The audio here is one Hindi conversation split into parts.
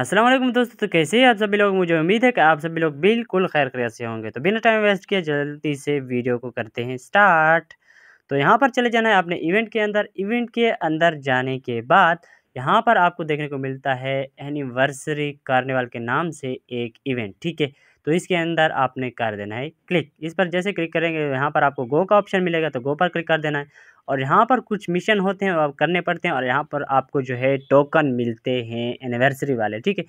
अस्सलाम वालेकुम दोस्तों तो कैसे हैं आप सभी लोग मुझे उम्मीद है कि आप सभी लोग बिल्कुल खैर खैरियत से होंगे तो बिना टाइम वेस्ट किए जल्दी से वीडियो को करते हैं स्टार्ट तो यहाँ पर चले जाना है आपने इवेंट के अंदर इवेंट के अंदर जाने के बाद यहाँ पर आपको देखने को मिलता है एनिवर्सरी कार्निवाल के नाम से एक इवेंट ठीक है तो इसके अंदर आपने कर देना है क्लिक इस पर जैसे क्लिक करेंगे यहाँ पर आपको गो का ऑप्शन मिलेगा तो गो पर क्लिक कर देना है और यहाँ पर कुछ मिशन होते हैं आप करने पड़ते हैं और यहाँ पर आपको जो है टोकन मिलते हैं एनिवर्सरी वाले ठीक है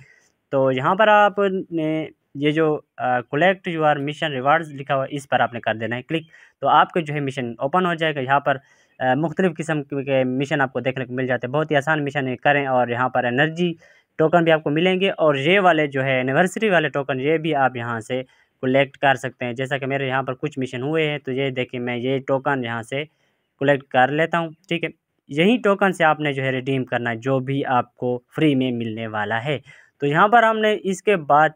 तो यहाँ पर आप ने ये जो कलेक्ट जो आर मिशन रिवार्ड्स लिखा हुआ है इस पर आपने कर देना है क्लिक तो आपके जो है मिशन ओपन हो जाएगा यहाँ पर मुख्तलिफ़ किस्म के मिशन आपको देखने को मिल जाते हैं बहुत ही आसान मिशन है करें और यहाँ पर एनर्जी टोकन भी आपको मिलेंगे और ये वाले जो है एनिवर्सरी वाले टोकन ये भी आप यहाँ से कलेक्ट कर सकते हैं जैसा कि मेरे यहाँ पर कुछ मिशन हुए हैं तो ये देखिए मैं ये टोकन यहाँ से कलेक्ट कर लेता हूँ ठीक है यही टोकन से आपने जो है रिडीम करना जो भी आपको फ्री में मिलने वाला है तो यहाँ पर हमने इसके बाद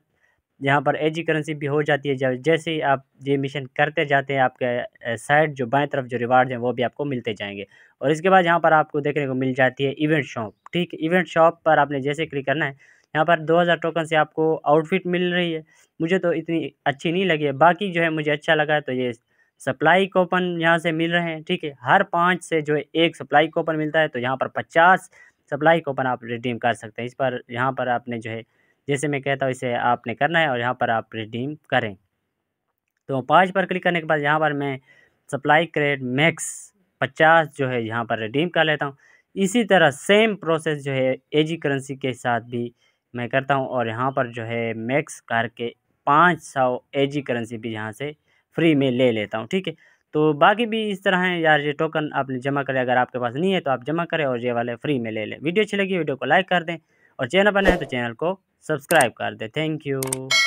यहाँ पर एजी करेंसी भी हो जाती है जैसे ही आप ये मिशन करते जाते हैं आपके साइड जो बाएं तरफ जो रिवार्ड हैं वो भी आपको मिलते जाएंगे और इसके बाद यहाँ पर आपको देखने को मिल जाती है इवेंट शॉप ठीक इवेंट शॉप पर आपने जैसे क्लिक करना है यहाँ पर 2000 टोकन से आपको आउटफिट मिल रही है मुझे तो इतनी अच्छी नहीं लगी है बाकी जो है मुझे अच्छा लगा है तो ये सप्लाई कोपन यहाँ से मिल रहे हैं ठीक है हर पाँच से जो है एक सप्लाई कोपन मिलता है तो यहाँ पर पचास सप्लाई कोपन आप रिडीम कर सकते हैं इस पर यहाँ पर आपने जो है जैसे मैं कहता हूँ इसे आपने करना है और यहाँ पर आप रिडीम करें तो पाँच पर क्लिक करने के बाद यहाँ पर मैं सप्लाई क्रेड मैक्स पचास जो है यहाँ पर रिडीम कर लेता हूँ इसी तरह सेम प्रोसेस जो है एजी करेंसी के साथ भी मैं करता हूँ और यहाँ पर जो है मैक्स करके पाँच सौ एजी करेंसी भी यहाँ से फ्री में ले लेता हूँ ठीक है तो बाकी भी इस तरह हैं यार ये टोकन आपने जमा करें अगर आपके पास नहीं है तो आप जमा करें और ये वाले फ्री में ले लें वीडियो अच्छी लगी वीडियो को लाइक कर दें और चैनल पर नए तो चैनल को सब्सक्राइब कर दे थैंक यू